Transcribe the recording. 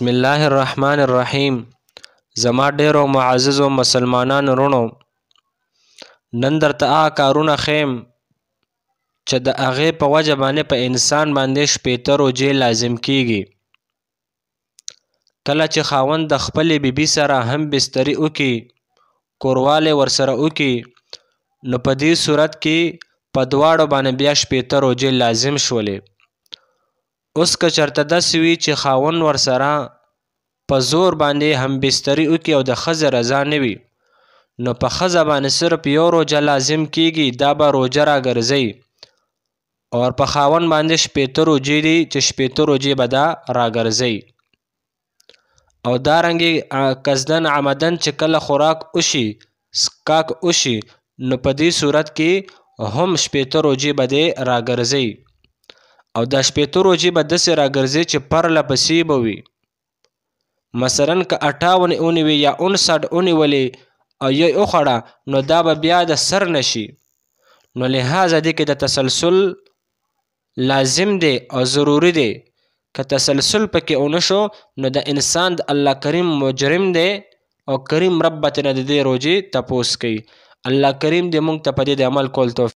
بسم الله الرحمن الرحیم زما ډیرو معززو مسلمانانو رونو نن درته هغه کارونه ښیم چې د هغې په وجه باندې په انسان باندې شپېته روجې لازم کیږي کله چې خاوند د خپلې بیبي سره هم بستري وکړي کوروالی ورسره وکړي نو په دې صورت کې په دواړو باندې بیا شپېته روجې لازم شولې اوس که چرته داسې وي چې خاوند ورسره په زور باندې همبستري وکړي او د ښځې رضا نه وي نو په ښځه باندې صرف یو روژه لازم کیږي دا به روژه راګرځي اور په خاوند باندې شپېته روژې دي چې شپېته روژې به دا راګرځي او دارنګې قصدن عمدن چې کله خوراک وشي سکاک وشي نو په دې صورت کې هم شپېته روژې به دې راګرځي او دا شپېته روجې به داسې راګرځي چې پرله پسې به وي مثلا که اټاون ونیوي یا انسټ ونیولې او یې وخوړه نو دا به بیا د سر نشي نو لحاظه دې کې د تسلسل لازم دی او ضروری دی که تسلسل پکې ونه شو نو د انسان د الله کریم مجرم دی او کریم رب ته د دې روجې تپوس کوي الله کریم دې موږ ته په دې د عمل کول توفیق